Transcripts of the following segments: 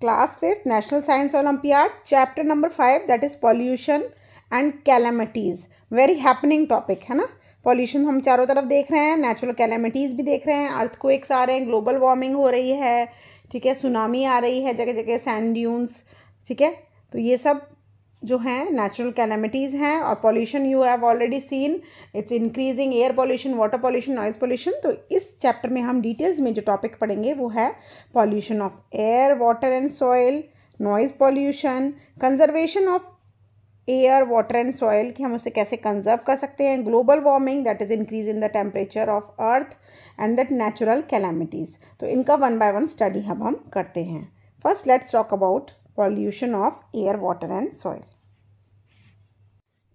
Class fifth national science olympiad chapter number five that is pollution and calamities very happening topic है ना pollution हम चारों तरफ देख रहे हैं नेचुरल कैलेमिटीज़ भी देख रहे हैं अर्थक्वेक्स आ रहे हैं ग्लोबल वार्मिंग हो रही है ठीक है सुनामी आ रही है जगह जगह सैंड ड्यून्स ठीक है तो ये सब जो हैं नेचुरल कैलामिटीज़ हैं और pollution you have already seen it's increasing air pollution water pollution noise pollution तो इस चैप्टर में हम डिटेल्स में जो टॉपिक पढ़ेंगे वो है pollution of air water and soil noise pollution conservation of air water and soil कि हम उसे कैसे कंजर्व कर सकते हैं global warming that is increase in the temperature of earth and that natural calamities तो इनका वन बाय वन स्टडी हम हम करते हैं first let's talk about pollution of air water and soil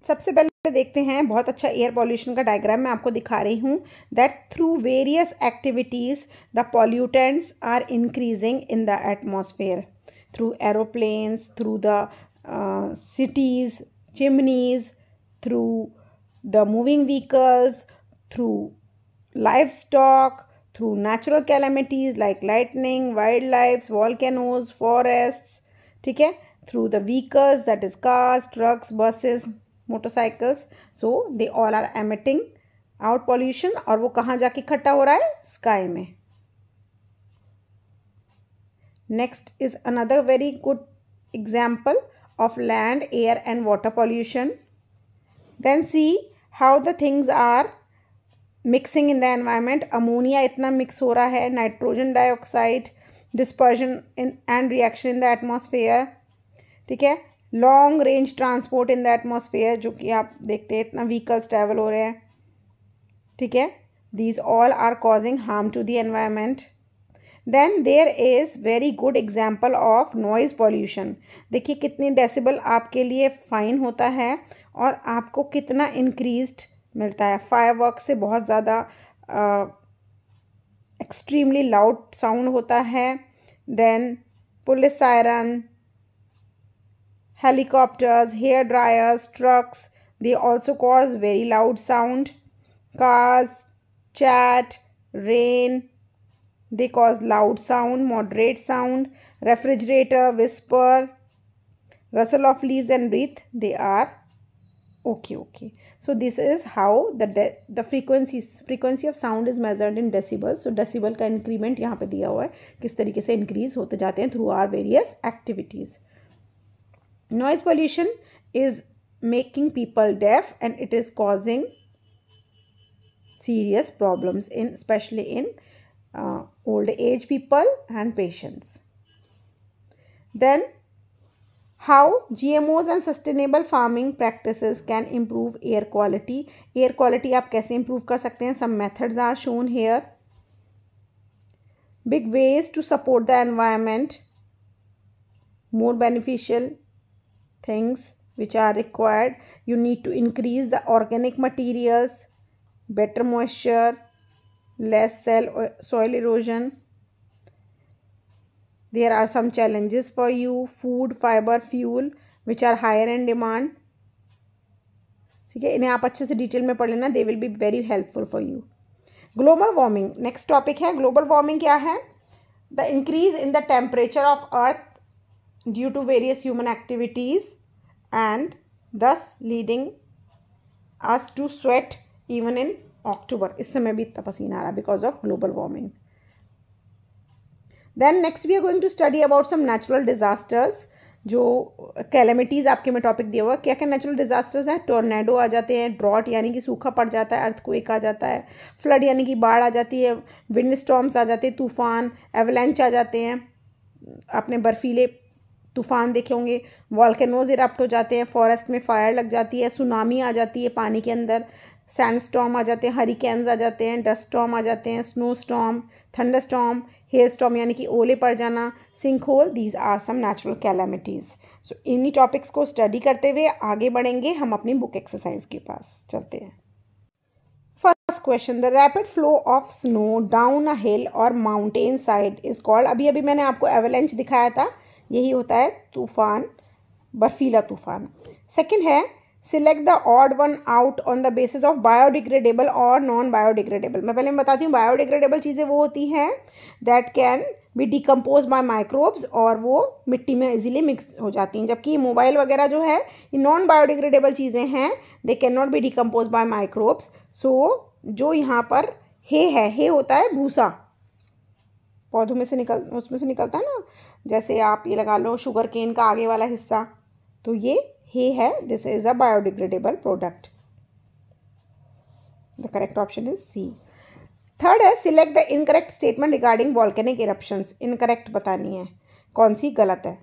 सबसे पहले देखते हैं बहुत अच्छा एयर पॉल्यूशन का डायग्राम मैं आपको दिखा रही हूँ that through various activities the pollutants are increasing in the atmosphere through aeroplanes through the cities chimneys through the moving vehicles through livestock through natural calamities like lightning wildlife volcanoes forests ठीक है through the vehicles that is cars trucks buses motorcycles so they all are emitting out pollution और वो कहाँ जाके इकट्ठा हो रहा है स्काई में next is another very good example of land air and water pollution then see how the things are mixing in the environment ammonia इतना मिक्स हो रहा है nitrogen dioxide dispersion in and reaction in the atmosphere ठीक है long range transport in the atmosphere जो कि आप देखते हैं इतना व्हीकल्स ट्रैवल हो रहे हैं ठीक है these all are causing harm to the environment then there is very good example of noise pollution देखिए कितनी डेसिबल आपके लिए फाइन होता है और आपको कितना इंक्रीज मिलता है वर्क से बहुत ज़्यादा एक्सट्रीमली लाउड साउंड होता है then police siren, helicopters, hair dryers, trucks. They also cause very loud sound. Cars, chat, rain. They cause loud sound, moderate sound. Refrigerator, whisper, rustle of leaves and breathe. They are okay okay so this is how the the frequencies frequency of sound is measured in decibels so decibel का increment यहाँ पे दिया हुआ है किस तरीके से increase होते जाते हैं through our various activities noise pollution is making people deaf and it is causing serious problems in especially in uh, old age people and patients then how gmos and sustainable farming practices can improve air quality air quality आप कैसे improve कर सकते हैं some methods are shown here big ways to support the environment more beneficial things which are required you need to increase the organic materials better moisture less soil erosion there are some challenges for you food fiber fuel which are higher in demand ठीक है इन्हें आप अच्छे से detail में पढ़ लेना they will be very helpful for you global warming next topic है ग्लोबल वार्मिंग क्या है the increase in the temperature of earth due to various human activities and this leading us to sweat even in October इस समय भी इतना पसीना आ रहा है because of global warming then next we are going to study about some natural disasters जो calamities आपके में टॉपिक दिया हुआ क्या क्या नेचुरल डिज़ास्टर्स हैं टोर्नेडो आ जाते हैं ड्रॉट यानी कि सूखा पड़ जाता है अर्थक्वेक आ जाता है फ्लड यानी कि बाढ़ आ जाती है विंड स्टॉम्स आ जाते हैं तूफान एवलेंच आ जाते हैं आपने बर्फीले तूफान देखे होंगे वॉल्केनोज इरप्ट हो जाते हैं फॉरेस्ट में फायर लग जाती है सुनामी आ जाती है पानी के अंदर सैंड स्टॉम आ जाते हैं हरिकेन्स आ जाते हैं डस्ट स्टॉम आ जाते हैं snow storm thunder storm hail storm यानी कि ओले पड़ जाना sink hole these are some natural calamities so इन्हीं टॉपिक्स को स्टडी करते हुए आगे बढ़ेंगे हम अपनी बुक एक्सरसाइज के पास चलते हैं first question the rapid flow of snow down a hill और माउंटेन साइड इज कॉल्ड अभी अभी मैंने आपको एवलेंच दिखाया था यही होता है तूफान बर्फीला तूफान सेकेंड है select the odd one out on the basis of biodegradable और नॉन बायोडिग्रेडेबल मैं पहले मैं बताती हूँ बायोडिग्रेडेबल चीज़ें वो होती हैं that can be decompose by microbes और वो मिट्टी में इजीली मिक्स हो जाती हैं जबकि मोबाइल वगैरह जो है ये नॉन बायोडिग्रेडेबल चीज़ें हैं they can not be decompose by microbes so जो यहाँ पर हे है हे होता है भूसा पौधों में से निकल उसमें से निकलता है ना जैसे आप ये लगा लो शुगर केन का आगे वाला हिस्सा तो ये ही है this is a biodegradable product the correct option is C third है select the incorrect statement regarding volcanic eruption incorrect बतानी है कौन सी गलत है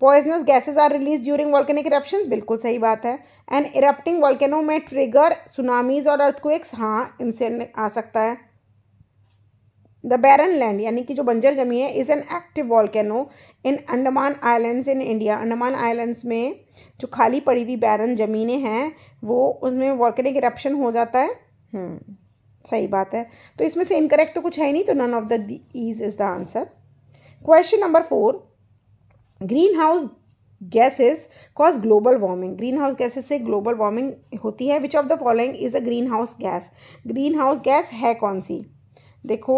poisonous gases are release during volcanic eruption बिल्कुल सही बात है and erupting volcano may trigger tsunamis और अर्थक्वेक्स हाँ इनसे आ सकता है द बैरन लैंड यानी कि जो बंजर जमी है is an active volcano in Andaman islands in India Andaman islands में जो खाली पड़ी हुई बैरन ज़मीनें हैं वो उसमें वॉल्केनिक इरप्शन हो जाता है हम्म, सही बात है तो इसमें से इनकरेक्ट तो कुछ है नहीं तो none of the these is the answer question number four greenhouse gases cause global warming greenhouse gases से ग्लोबल वार्मिंग होती है which of the following is a greenhouse gas greenhouse gas है कौन सी देखो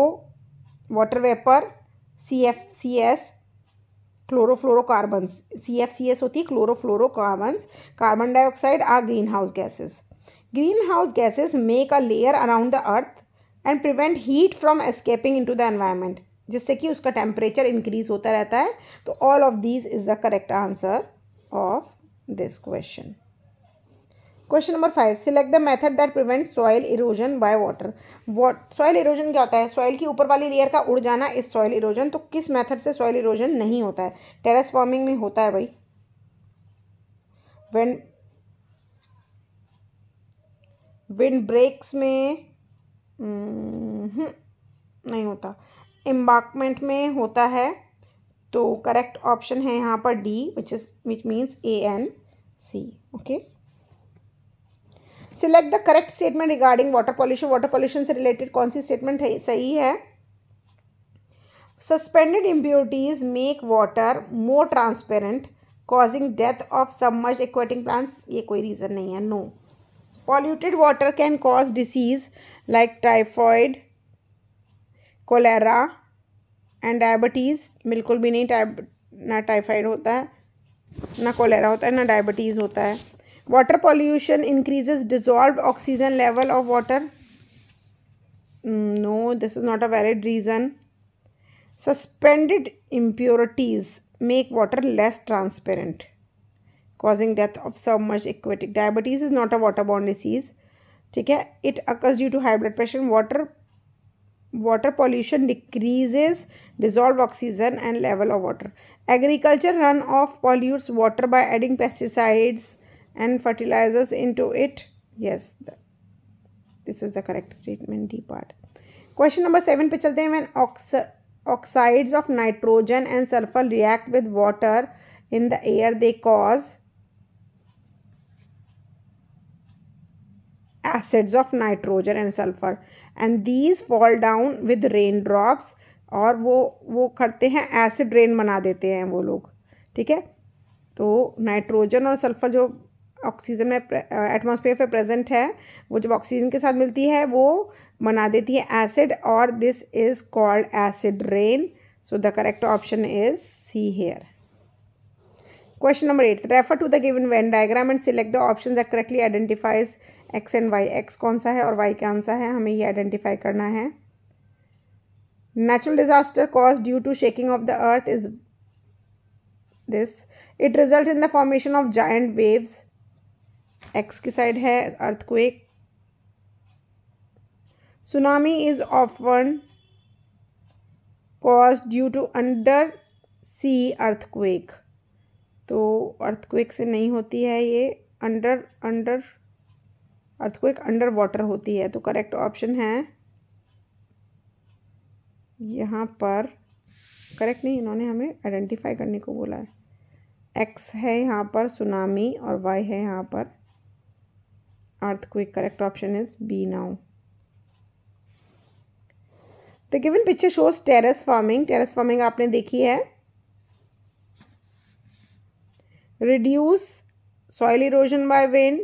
water vapour C F C S chlorofluorocarbons C F C S होती है chlorofluorocarbons carbon dioxide are green greenhouse gases greenhouse gases make a layer around the earth and prevent heat from escaping into the environment जिससे कि उसका temperature increase होता रहता है तो all of these is the correct answer of this question question number five select the method that prevent soil erosion by water what erosion क्या होता है सॉइल की ऊपर वाली लेयर का उड़ जाना इस सॉइल इरोजन तो किस मेथड से सॉइल इरोजन नहीं होता है टेरेस फार्मिंग में होता है भाई विंड विंड ब्रेक्स में हम्म, नहीं होता एम्बार्कमेंट में होता है तो करेक्ट ऑप्शन है यहाँ पर D which is which means A N C okay select the correct statement regarding water pollution water pollution से रिलेटेड कौन सी स्टेटमेंट है सही है suspended impurities make water more transparent causing death of submerge aquatic plants ये कोई reason नहीं है no polluted water can cause disease like typhoid cholera and diabetes बिल्कुल भी नहीं टाइप ना टाइफाइड होता है ना कोलेरा होता है ना डायबिटीज़ होता है water pollution increases dissolved oxygen level of water mm, no this is not a valid reason suspended impurities make water less transparent causing death of submerged aquatic diabetes is not a waterborne disease Okay, it occurs due to high blood pressure. Water water pollution decreases dissolved oxygen and level of water. Agriculture agriculture run off pollutes water by and fertilizers into it yes the, this is the correct statement d part question number 7 पे चलते हैं when ox oxides of nitrogen and sulfur react with water in the air they cause acids of nitrogen and sulfur and these fall down with raindrops और वो वो करते हैं acid rain बना देते हैं वो लोग ठीक है तो नाइट्रोजन और सल्फर जो ऑक्सीजन में एटमॉस्फेयर पे प्रेजेंट है वो जब ऑक्सीजन के साथ मिलती है वो बना देती है एसिड और this is called acid rain so the correct option is C here question number eight refer to the given Venn diagram and select the option that correctly identifies X and Y X कौन सा है और Y कौन answer है हमें ये identify करना है natural disaster cause due to shaking of the earth is this it result in the formation of giant waves X की साइड है earthquake tsunami is often cause due to under sea earthquake तो earthquake से नहीं होती है ये under under earthquake under water होती है तो करेक्ट ऑप्शन है यहाँ पर करेक्ट नहीं इन्होंने हमें आइडेंटिफाई करने को बोला है एक्स है यहाँ पर सुनामी और वाई है यहाँ पर earthquake. Correct option is B now. The given picture shows terrace farming. Terrace farming आपने देखी है Reduce soil erosion by wind.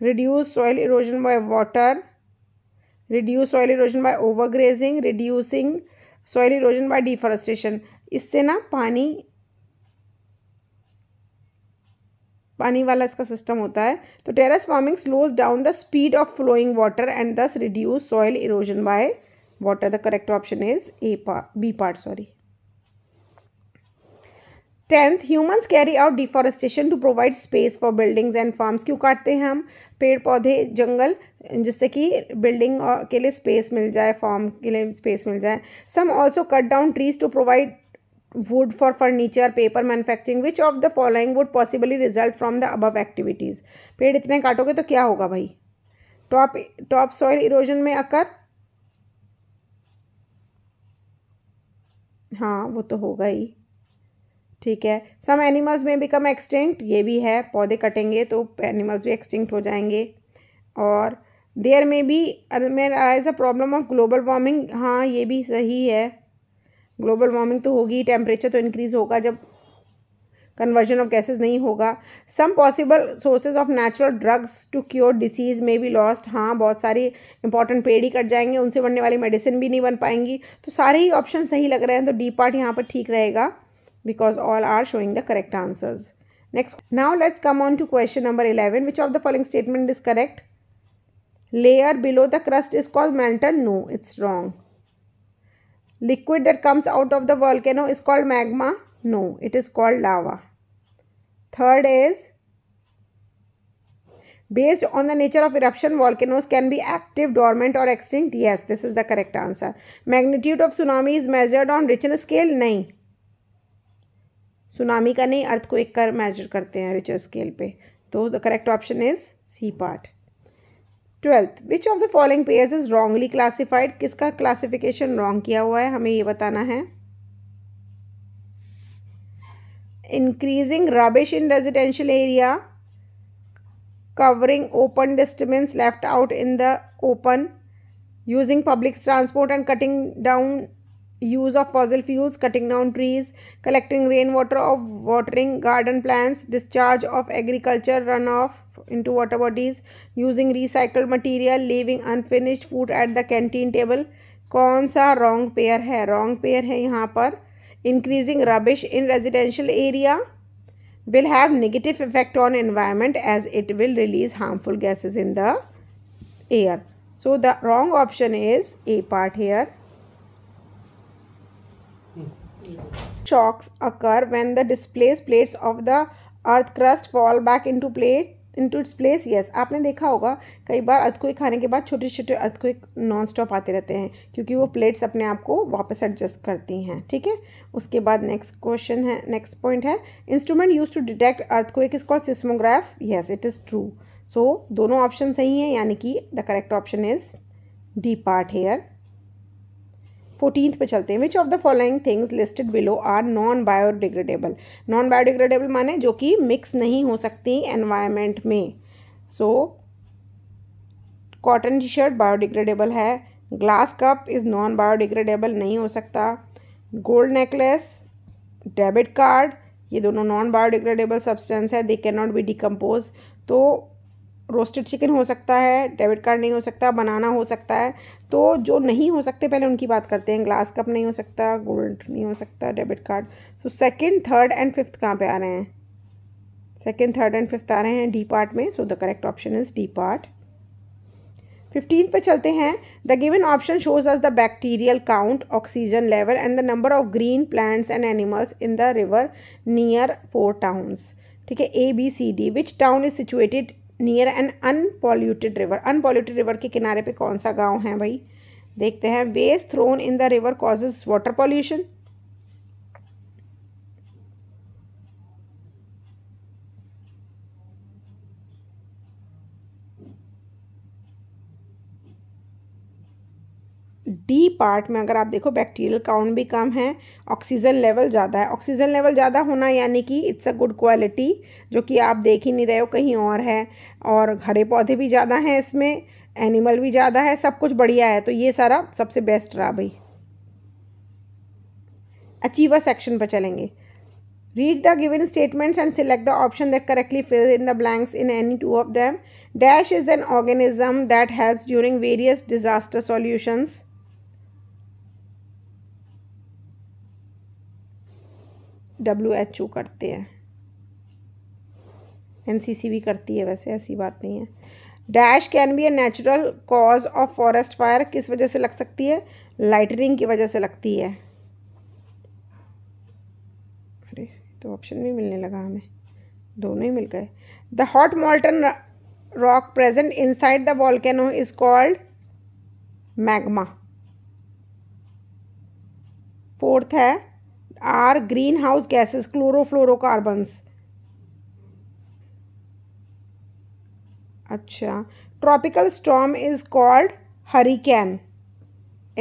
Reduce soil erosion by water. Reduce soil erosion by overgrazing. Reducing soil erosion by deforestation. इससे ना पानी पानी वाला इसका system होता है तो terrace farming slows down the speed of flowing water and thus reduce soil erosion by water the correct option is A part B part sorry tenth humans carry out deforestation to provide space for buildings and farms क्यों काटते हैं हम पेड़ पौधे जंगल जिससे कि building के लिए स्पेस मिल जाए फार्म के लिए स्पेस मिल जाए some also cut down trees to provide wood for furniture paper manufacturing which of the following would possibly result from the above activities पेड़ इतने काटोगे तो क्या होगा भाई टॉप टॉप सॉइल इरोजन में अकर हाँ वो तो होगा ही ठीक है some animals may become extinct ये भी है पौधे कटेंगे तो एनिमल्स भी एक्सटिंक्ट हो जाएंगे और देयर में भी may arise a problem of global warming हाँ ये भी सही है ग्लोबल वार्मिंग तो होगी टेम्परेचर तो इंक्रीज़ होगा जब कन्वर्जन ऑफ गैसेज नहीं होगा some possible sources of natural drugs to cure disease may भी लॉस्ट हाँ बहुत सारी इंपॉर्टेंट पेड़ ही कट जाएंगे उनसे बनने वाली मेडिसिन भी नहीं बन पाएंगी तो सारे ही ऑप्शन सही लग रहे हैं तो डी पार्ट यहाँ पर ठीक रहेगा because all are showing the correct answers next now let's come on to question number eleven which of the following statement is correct layer below the crust is call molten no it's wrong liquid that comes out of the volcano is called magma no it is called lava third is based on the nature of eruption volcanoes can be active dormant or extinct yes this is the correct answer magnitude of tsunami is measured on richter scale nahi tsunami ka nahi earthquake ka measure karte hain richter scale pe तो the correct option is C part twelfth which of the following pairs is wrongly classified किसका classification wrong किया हुआ है हमें ये बताना है increasing rubbish in residential area covering open dustbins left out in the open using public transport and cutting down use of fossil fuels, cutting down trees, collecting rainwater of watering garden plants, discharge of agriculture runoff into water bodies, using recycled material, leaving unfinished food at the canteen table. कौन सा wrong pair है Wrong pair है यहाँ पर increasing rubbish in residential area will have negative effect on environment as it will release harmful gases in the air. So the wrong option is a part here. shocks occur when the displaced plates of the earth crust fall back into plate into its place yes आपने देखा होगा कई बार earthquake खाने के बाद छोटे छोटे earthquake non stop आते रहते हैं क्योंकि वो प्लेट्स अपने आप को वापस एडजस्ट करती हैं ठीक है उसके बाद नेक्स्ट क्वेश्चन है नेक्स्ट पॉइंट है instrument use to detect earthquake is call seismograph yes it is true so दोनों ऑप्शन सही हैं यानी कि the correct option is D part here fourteen पे चलते हैं which of the following things listed below are non biodegradable non biodegradable माने जो कि मिक्स नहीं हो सकती एनवायरमेंट में so cotton T shirt biodegradable है glass cup is non biodegradable नहीं हो सकता गोल्ड नेकलेस डेबिट कार्ड ये दोनों नॉन बायोडिग्रेडेबल सब्सटेंस है they can not be decompose तो रोस्टेड चिकन हो सकता है डेबिट कार्ड नहीं हो सकता बनाना हो सकता है तो जो नहीं हो सकते पहले उनकी बात करते हैं ग्लास कप नहीं हो सकता गोल्ड नहीं हो सकता debit card so second third and fifth कहाँ पे आ रहे हैं सेकंड थर्ड एंड फिफ्थ आ रहे हैं डी पार्ट में so the correct option is D part fifteen पे चलते हैं the given option shows us the bacterial count oxygen level and the number of green plants and animals in the river near four towns ठीक है A B C D which town is situated near an polluted river polluted river के किनारे पे कौन सा गांव है भाई देखते हैं waste thrown in the river causes water pollution part में अगर आप देखो बैक्टीरियल काउंट भी कम है ऑक्सीजन लेवल ज़्यादा है ऑक्सीजन लेवल ज़्यादा होना यानी कि इट्स अ गुड क्वालिटी जो कि आप देख ही नहीं रहे हो कहीं और है और हरे पौधे भी ज़्यादा हैं इसमें एनिमल भी ज़्यादा है सब कुछ बढ़िया है तो ये सारा सबसे बेस्ट रहा भाई अचीवर सेक्शन पर चलेंगे read the given statements and select the option that correctly fill in the blanks in any two of them dash is an organism that helps during various disaster solutions W H O करते हैं N C सी भी करती है वैसे ऐसी बात नहीं है dash can be a natural cause of forest fire किस वजह से लग सकती है लाइटनिंग की वजह से लगती है अरे तो ऑप्शन भी मिलने लगा हमें दोनों ही मिल गए the hot molten rock present inside the volcano is called magma fourth है are green house gases chlorofluorocarbons अच्छा tropical storm is called hurricane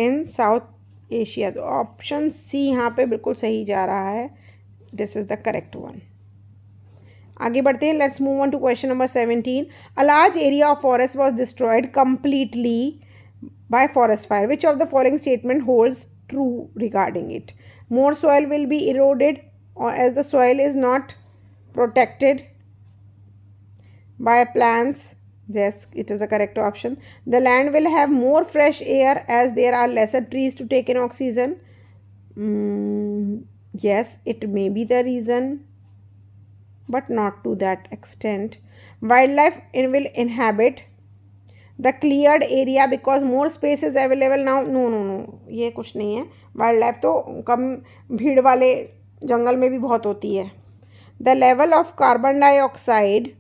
in South Asia तो ऑप्शन सी यहाँ पे बिल्कुल सही जा रहा है this is the correct one आगे बढ़ते हैं let's move on to question number seventeen a large area of forest was destroyed completely by forest fire which of the following statement holds true regarding it More soil will be eroded uh, as the soil is not protected by plants. Yes, it is a correct option. The land will have more fresh air as there are lesser trees to take in oxygen. Mm, yes, it may be the reason, but not to that extent. Wildlife will inhabit the cleared area because more space is available now no no no ये कुछ नहीं है wild life तो कम भीड़ वाले जंगल में भी बहुत होती है the level of carbon dioxide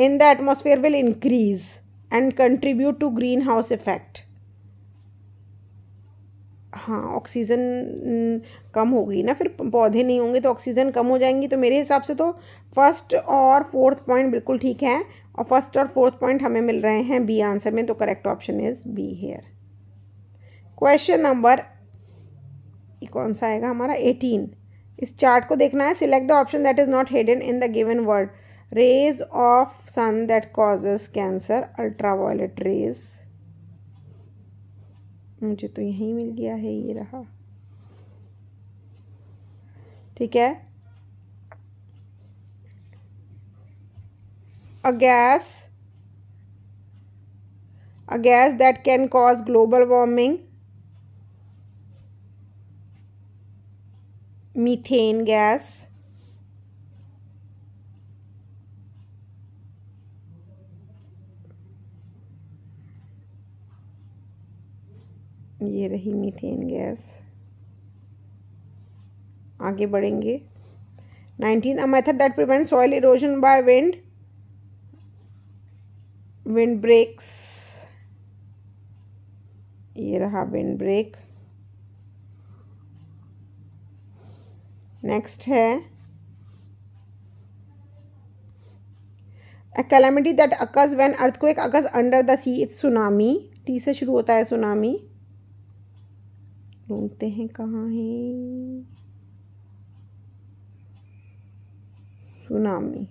in the atmosphere will increase and contribute to green house effect हाँ ऑक्सीजन कम हो गई ना फिर पौधे नहीं होंगे तो ऑक्सीजन कम हो जाएंगी तो मेरे हिसाब से तो फर्स्ट और फोर्थ पॉइंट बिल्कुल ठीक है और फर्स्ट और फोर्थ पॉइंट हमें मिल रहे हैं बी आंसर में तो correct option is B here question number कौन सा आएगा हमारा एटीन इस चार्ट को देखना है select the option that is not hidden in the given word rays of sun that causes cancer ultra rays मुझे तो यहीं मिल गया है ये रहा ठीक है a gas a gas that can cause global warming methane gas ये रही मीथेन गैस आगे बढ़ेंगे nineteen a method that prevent soil erosion by wind wind breaks ये रहा विंड ब्रेक नेक्स्ट है a calamity that occurs when earthquake occurs under the sea it's tsunami T से शुरू होता है सुनामी ढूंढते हैं कहाँ है सुनामी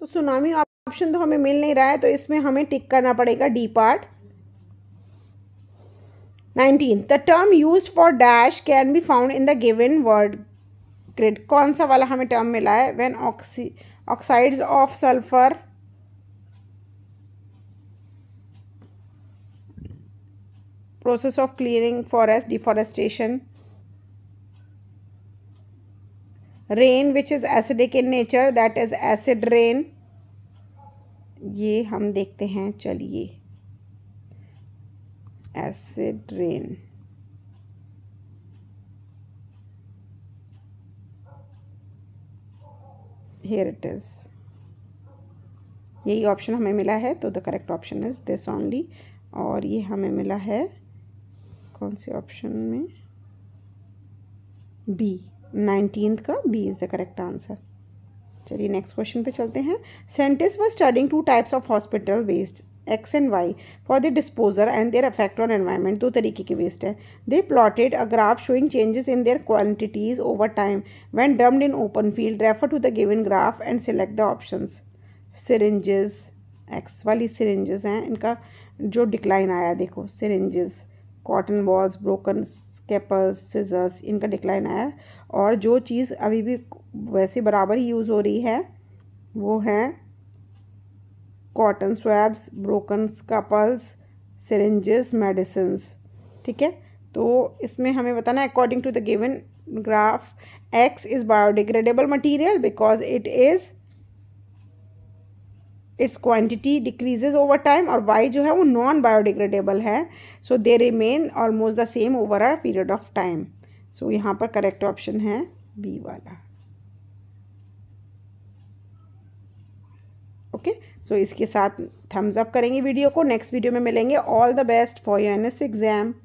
तो सुनामी ऑप्शन तो हमें मिल नहीं रहा है तो इसमें हमें टिक करना पड़ेगा D part nineteen the term use for dash can be found in the given word grid कौन सा वाला हमें टर्म मिला है when oxy oxides of sulphur process of clearing forest deforestation rain which is acidic in nature that is acid rain ये हम देखते हैं चलिए acid rain here it is यही ऑप्शन हमें मिला है तो the correct option is this only और ये हमें मिला है कौन से ऑप्शन में बी नाइनटीन का B is the correct answer चलिए नेक्स्ट क्वेश्चन पे चलते हैं scientist were studying two types of hospital waste X and Y for the disposal and their affect on environment दो तरीके के वेस्ट हैं they plotted a graph showing changes in their quantities over time when dumped in open field refer to the given graph and select the option syringes X वाली syringes हैं इनका जो decline आया देखो syringes cotton balls broken scalpels scissors इनका decline आया है और जो चीज़ अभी भी वैसे बराबर ही यूज़ हो रही है वो है cotton swabs broken scalpels syringes medicines ठीक है तो इसमें हमें बताना according to the given graph X is biodegradable material because it is it's quantity decreases over time और वाई जो है वो नॉन बायोडिग्रेडेबल है so they remain almost the same over a period of time so यहाँ पर correct option है B वाला okay okay? So so, इसके साथ थम्स अप करेंगे वीडियो को नेक्स्ट वीडियो में मिलेंगे all the best for you in exam